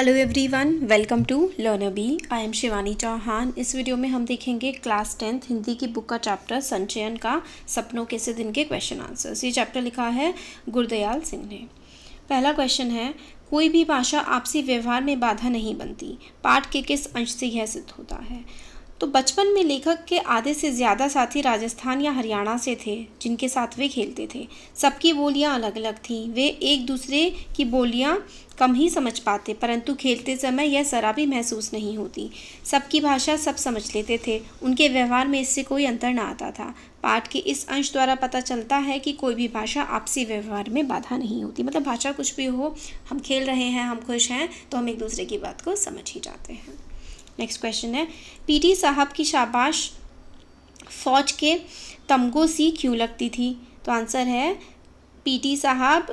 hello everyone welcome to learner bee I am Shivani Chauhan इस video में हम देखेंगे क्लास टेंथ हिंदी की बुक का चैप्टर संचयन का सपनों के दिन के क्वेश्चन आंसर्स ये चैप्टर लिखा है गुरदयाल सिंह ने पहला क्वेश्चन है कोई भी भाषा आपसी व्यवहार में बाधा नहीं बनती पाठ के किस अंश से यह सिद्ध होता है तो बचपन में लेखक के आधे से ज़्यादा साथी राजस्थान या हरियाणा से थे जिनके साथ वे खेलते थे सबकी बोलियाँ अलग अलग थीं वे एक दूसरे की बोलियाँ कम ही समझ पाते परंतु खेलते समय यह शराबी भी महसूस नहीं होती सबकी भाषा सब समझ लेते थे उनके व्यवहार में इससे कोई अंतर ना आता था पाठ के इस अंश द्वारा पता चलता है कि कोई भी भाषा आपसी व्यवहार में बाधा नहीं होती मतलब भाषा कुछ भी हो हम खेल रहे हैं हम खुश हैं तो हम एक दूसरे की बात को समझ ही जाते हैं नेक्स्ट क्वेश्चन है पीटी साहब की शाबाश फौज के तमगो सी क्यों लगती थी तो आंसर है पीटी साहब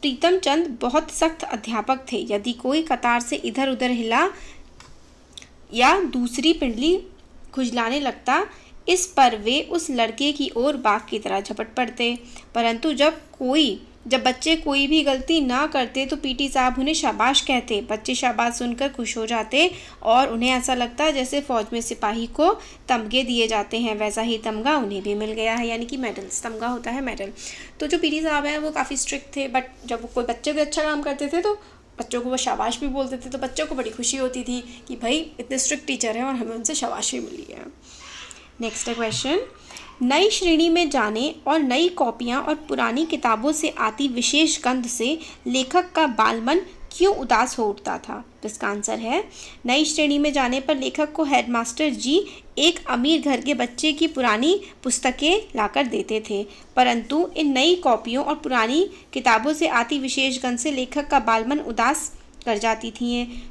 प्रीतम चंद बहुत सख्त अध्यापक थे यदि कोई कतार से इधर उधर हिला या दूसरी पिंडली खुजलाने लगता इस पर वे उस लड़के की ओर बाघ की तरह झपट पड़ते परंतु जब कोई जब बच्चे कोई भी गलती ना करते तो पीटी साहब उन्हें शाबाश कहते बच्चे शाबाश सुनकर खुश हो जाते और उन्हें ऐसा लगता जैसे फ़ौज में सिपाही को तमगे दिए जाते हैं वैसा ही तमगा उन्हें भी मिल गया है यानी कि मेडल्स तमगा होता है मेडल तो जो पीटी साहब हैं वो काफ़ी स्ट्रिक्ट थे बट जब वो कोई बच्चे को अच्छा काम करते थे तो बच्चों को वो शाबाश भी बोलते थे तो बच्चों को बड़ी खुशी होती थी कि भाई इतने स्ट्रिक्ट टीचर हैं और हमें उनसे शाबाश भी मिली है नेक्स्ट है क्वेश्चन नई श्रेणी में जाने और नई कॉपियाँ और पुरानी किताबों से आती विशेष गंध से लेखक का बालमन क्यों उदास हो उठता था इसका आंसर है नई श्रेणी में जाने पर लेखक को हेडमास्टर जी एक अमीर घर के बच्चे की पुरानी पुस्तकें लाकर देते थे परंतु इन नई कॉपियों और पुरानी किताबों से आती विशेष गंध से लेखक का बालमन उदास कर जाती थी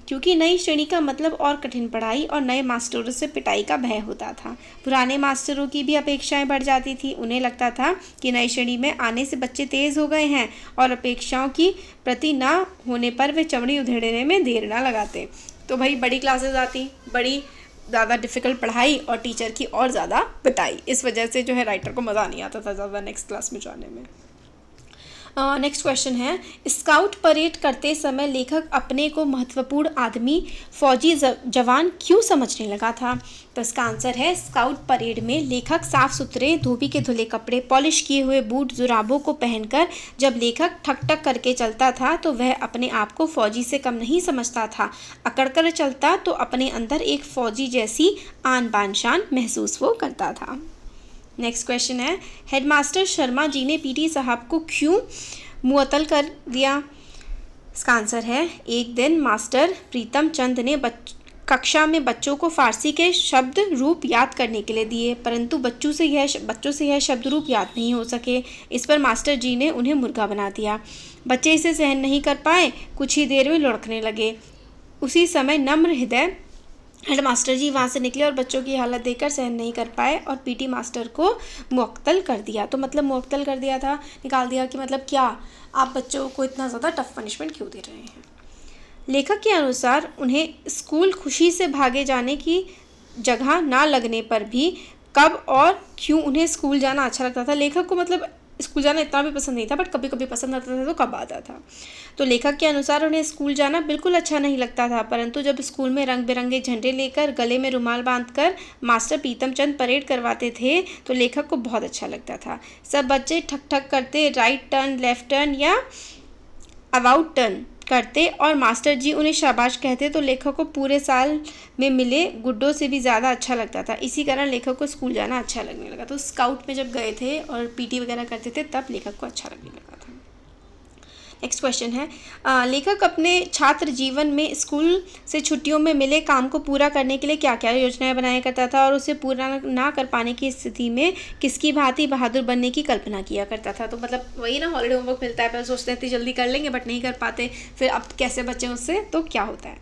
क्योंकि नई श्रेणी का मतलब और कठिन पढ़ाई और नए मास्टरों से पिटाई का भय होता था पुराने मास्टरों की भी अपेक्षाएं बढ़ जाती थी उन्हें लगता था कि नई श्रेणी में आने से बच्चे तेज़ हो गए हैं और अपेक्षाओं की प्रति ना होने पर वे चमड़ी उधेड़ने में देर ना लगाते तो भाई बड़ी क्लासेज आती बड़ी ज़्यादा डिफ़िकल्ट पढ़ाई और टीचर की और ज़्यादा पिटाई इस वजह से जो है राइटर को मज़ा नहीं आता था ज़्यादा नेक्स्ट क्लास में जाने में नेक्स्ट क्वेश्चन है स्काउट परेड करते समय लेखक अपने को महत्वपूर्ण आदमी फौजी जवान क्यों समझने लगा था तो इसका आंसर है स्काउट परेड में लेखक साफ सुथरे धोबी के धुले कपड़े पॉलिश किए हुए बूट जुराबों को पहनकर जब लेखक ठक ठक करके चलता था तो वह अपने आप को फौजी से कम नहीं समझता था अकड़ कर चलता तो अपने अंदर एक फौजी जैसी आन बान शान महसूस वो करता था नेक्स्ट क्वेश्चन है हेडमास्टर शर्मा जी ने पीटी साहब को क्यों मुअतल कर दिया इसका आंसर है एक दिन मास्टर प्रीतम चंद ने बच कक्षा में बच्चों को फारसी के शब्द रूप याद करने के लिए दिए परंतु बच्चों से यह बच्चों से यह शब्द रूप याद नहीं हो सके इस पर मास्टर जी ने उन्हें मुर्गा बना दिया बच्चे इसे सहन नहीं कर पाए कुछ ही देर में लुढ़कने लगे उसी समय नम्र हृदय हेड मास्टर जी वहाँ से निकले और बच्चों की हालत देखकर सहन नहीं कर पाए और पीटी मास्टर को मुअक्तल कर दिया तो मतलब मुअक्तल कर दिया था निकाल दिया कि मतलब क्या आप बच्चों को इतना ज़्यादा टफ पनिशमेंट क्यों दे रहे हैं लेखक के अनुसार उन्हें स्कूल खुशी से भागे जाने की जगह ना लगने पर भी कब और क्यों उन्हें स्कूल जाना अच्छा लगता था लेखक को मतलब स्कूल जाना इतना भी पसंद नहीं था बट कभी कभी पसंद आता था तो कब आता था तो लेखक के अनुसार उन्हें स्कूल जाना बिल्कुल अच्छा नहीं लगता था परंतु जब स्कूल में रंग बिरंगे झंडे लेकर गले में रुमाल बांधकर मास्टर पीतम चंद परेड करवाते थे तो लेखक को बहुत अच्छा लगता था सब बच्चे ठक ठक करते राइट टर्न लेफ्ट टर्न या अबाउट टर्न करते और मास्टर जी उन्हें शाबाश कहते तो लेखक को पूरे साल में मिले गुड्डों से भी ज़्यादा अच्छा लगता था इसी कारण लेखक को स्कूल जाना अच्छा लगने लगा तो स्काउट में जब गए थे और पीटी वगैरह करते थे तब लेखक को अच्छा लगने लगा नेक्स्ट क्वेश्चन है आ, लेखक अपने छात्र जीवन में स्कूल से छुट्टियों में मिले काम को पूरा करने के लिए क्या क्या योजनाएं बनाया करता था और उसे पूरा ना कर पाने की स्थिति में किसकी भांति बहादुर बनने की कल्पना किया करता था तो मतलब वही ना हॉलीडे होमवर्क मिलता है पहले सोचते हैं जल्दी कर लेंगे बट नहीं कर पाते फिर अब कैसे बचें उससे तो क्या होता है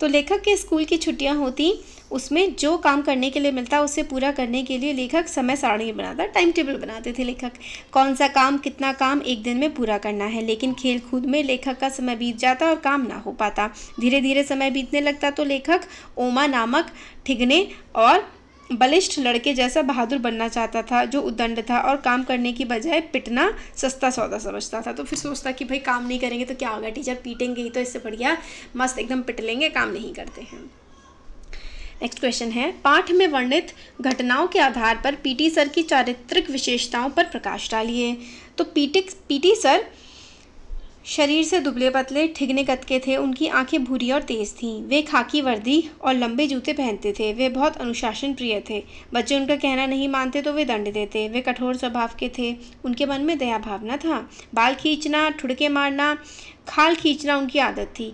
तो लेखक के स्कूल की छुट्टियाँ होती उसमें जो काम करने के लिए मिलता उसे पूरा करने के लिए लेखक समय सारणी बनाता टाइम टेबल बनाते थे लेखक कौन सा काम कितना काम एक दिन में पूरा करना है लेकिन खेल खेल कूद में लेखक का समय बीत जाता और काम ना हो पाता धीरे धीरे समय बीतने लगता तो लेखक ओमा नामक ठिगने और बलिष्ठ लड़के जैसा बहादुर बनना चाहता था जो उदंड था और काम करने की बजाय पिटना सस्ता सौदा समझता था तो फिर सोचता कि भाई काम नहीं करेंगे तो क्या होगा टीचर पीटेंगे ही तो इससे बढ़िया मस्त एकदम पिट लेंगे काम नहीं करते हैं नेक्स्ट क्वेश्चन है पाठ में वर्णित घटनाओं के आधार पर पीटी सर की चारित्रिक विशेषताओं पर प्रकाश डालिए तो पीटी पीटी सर शरीर से दुबले पतले ठिगने कद के थे उनकी आंखें भूरी और तेज़ थीं वे खाकी वर्दी और लंबे जूते पहनते थे वे बहुत अनुशासन प्रिय थे बच्चे उनका कहना नहीं मानते तो वे दंड देते वे कठोर स्वभाव के थे उनके मन में दया भावना था बाल खींचना ठुड़के मारना खाल खींचना उनकी आदत थी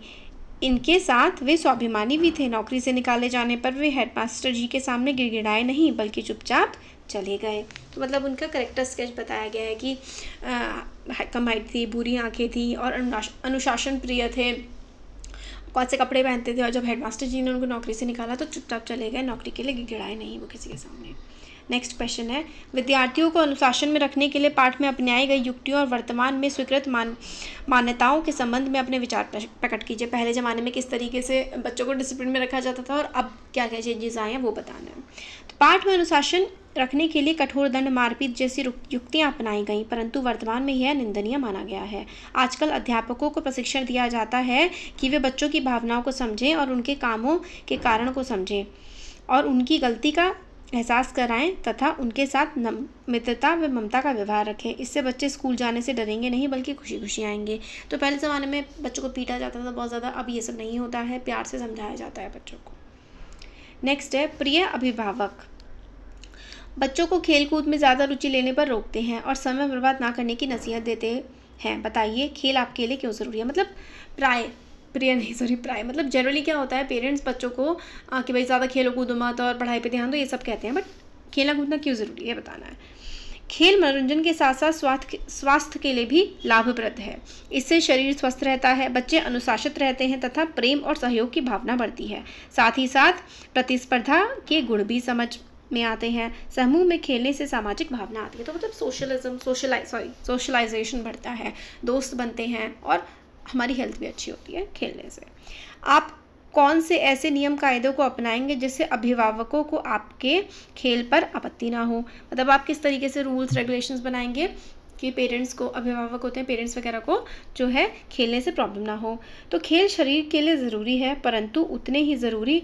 इनके साथ वे स्वाभिमानी भी थे नौकरी से निकाले जाने पर वे हेडमास्टर जी के सामने गिड़गिड़ाए नहीं बल्कि चुपचाप चले गए तो मतलब उनका करेक्टर स्केच बताया गया है कि कम हाइट थी बुरी आंखें थी और अनुशासन प्रिय थे कौन से कपड़े पहनते थे और जब हेडमास्टर जी ने उनको नौकरी से निकाला तो चुपचाप चले गए नौकरी के लिए गिड़ाए नहीं वो किसी के सामने नेक्स्ट क्वेश्चन है विद्यार्थियों को अनुशासन में रखने के लिए पाठ में अपनाई गई युक्तियों और वर्तमान में स्वीकृत मान मान्यताओं के संबंध में अपने विचार प्रकट कीजिए पहले ज़माने में किस तरीके से बच्चों को डिसिप्लिन में रखा जाता था और अब क्या क्या चेंजेस आए हैं वो बताना है तो पाठ में अनुशासन रखने के लिए कठोर दंड मारपीट जैसी युक्तियां अपनाई गईं परंतु वर्तमान में यह निंदनीय माना गया है आजकल अध्यापकों को प्रशिक्षण दिया जाता है कि वे बच्चों की भावनाओं को समझें और उनके कामों के कारण को समझें और उनकी गलती का एहसास कराएं तथा उनके साथ मित्रता व ममता का व्यवहार रखें इससे बच्चे स्कूल जाने से डरेंगे नहीं बल्कि खुशी खुशी आएंगे तो पहले ज़माने में बच्चों को पीटा जाता था बहुत ज़्यादा अब ये सब नहीं होता है प्यार से समझाया जाता है बच्चों को नेक्स्ट है प्रिय अभिभावक बच्चों को खेल कूद में ज़्यादा रुचि लेने पर रोकते हैं और समय बर्बाद ना करने की नसीहत देते हैं बताइए खेल आपके लिए क्यों ज़रूरी है मतलब प्राय प्रिय नहीं सॉरी प्राय मतलब जनरली क्या होता है पेरेंट्स बच्चों को आ, कि भाई ज़्यादा खेलो कूदो मत और पढ़ाई पे ध्यान दो ये सब कहते हैं बट खेलना कूदना क्यों ज़रूरी है बताना है खेल मनोरंजन के साथ साथ स्वास्थ्य स्वास्थ्य के लिए भी लाभप्रद है इससे शरीर स्वस्थ रहता है बच्चे अनुशासित रहते हैं तथा प्रेम और सहयोग की भावना बढ़ती है साथ ही साथ प्रतिस्पर्धा के गुण भी समझ में आते हैं समूह में खेलने से सामाजिक भावना आती है तो मतलब सोशलिज्म सोशलाइज सॉरी सोशलाइजेशन बढ़ता है दोस्त बनते हैं और हमारी हेल्थ भी अच्छी होती है खेलने से आप कौन से ऐसे नियम कायदों को अपनाएंगे जिससे अभिभावकों को आपके खेल पर आपत्ति ना हो मतलब आप किस तरीके से रूल्स रेगुलेशंस बनाएंगे कि पेरेंट्स को अभिभावक होते हैं पेरेंट्स वगैरह को जो है खेलने से प्रॉब्लम ना हो तो खेल शरीर के लिए ज़रूरी है परंतु उतने ही ज़रूरी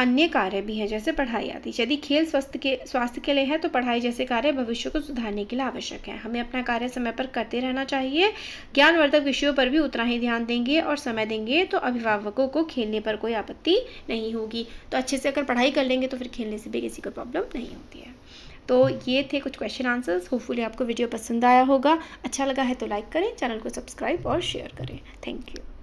अन्य कार्य भी हैं जैसे पढ़ाई आदि यदि खेल स्वास्थ्य के स्वास्थ्य के लिए है तो पढ़ाई जैसे कार्य भविष्य को सुधारने के लिए आवश्यक है हमें अपना कार्य समय पर करते रहना चाहिए ज्ञानवर्धक विषयों पर भी उतना ही ध्यान देंगे और समय देंगे तो अभिभावकों को खेलने पर कोई आपत्ति नहीं होगी तो अच्छे से अगर पढ़ाई कर लेंगे तो फिर खेलने से भी किसी को प्रॉब्लम नहीं होती है तो ये थे कुछ क्वेश्चन आंसर्स होपफुली आपको वीडियो पसंद आया होगा अच्छा लगा है तो लाइक करें चैनल को सब्सक्राइब और शेयर करें थैंक यू